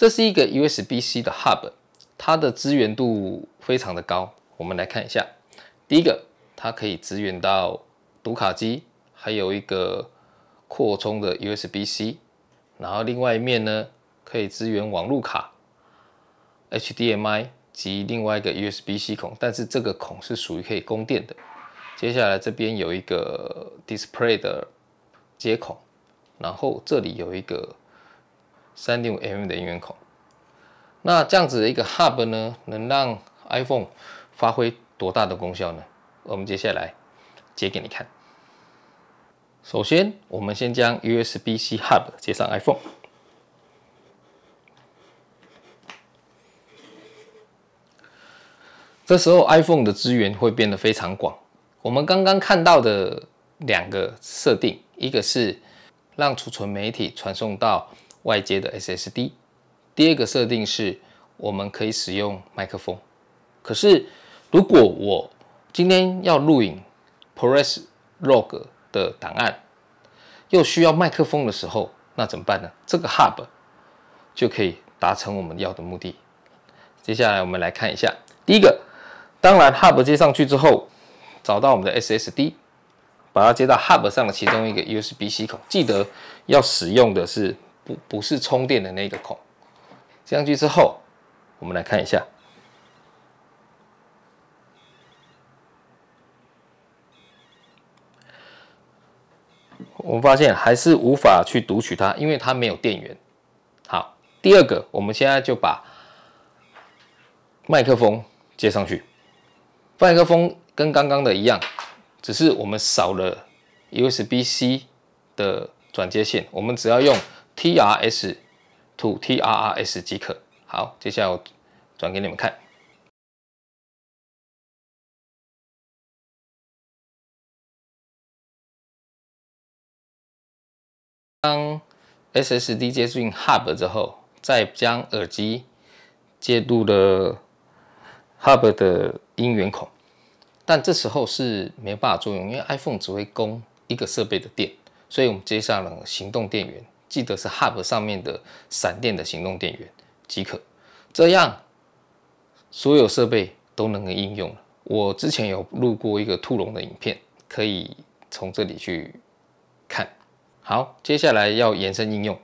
这是一个 USB-C 的 Hub，它的资源度非常的高。我们来看一下，第一个，它可以支援到读卡机，还有一个扩充的 USB-C，然后另外一面呢，可以支援网络卡、HDMI 及另外一个 USB-C 孔，但是这个孔是属于可以供电的。接下来这边有一个 Display 的接口，然后这里有一个。三点五 mm 的音源口，那这样子的一个 hub 呢，能让 iPhone 发挥多大的功效呢？我们接下来接给你看。首先，我们先将 USB-C hub 接上 iPhone，这时候 iPhone 的资源会变得非常广。我们刚刚看到的两个设定，一个是让储存媒体传送到。外接的 SSD，第二个设定是我们可以使用麦克风。可是，如果我今天要录影，press log 的档案，又需要麦克风的时候，那怎么办呢？这个 hub 就可以达成我们要的目的。接下来我们来看一下，第一个，当然 hub 接上去之后，找到我们的 SSD，把它接到 hub 上的其中一个 USB C 口，记得要使用的是。不不是充电的那个孔，接上去之后，我们来看一下。我们发现还是无法去读取它，因为它没有电源。好，第二个，我们现在就把麦克风接上去。麦克风跟刚刚的一样，只是我们少了 USB-C 的转接线，我们只要用。TRS to TRRS 即可。好，接下来我转给你们看。当 SSD 接入 Hub 之后，再将耳机接入了 Hub 的音源孔，但这时候是没办法作用，因为 iPhone 只会供一个设备的电，所以我们接上了行动电源。记得是 Hub 上面的闪电的行动电源即可，这样所有设备都能够应用了。我之前有录过一个兔笼的影片，可以从这里去看。好，接下来要延伸应用。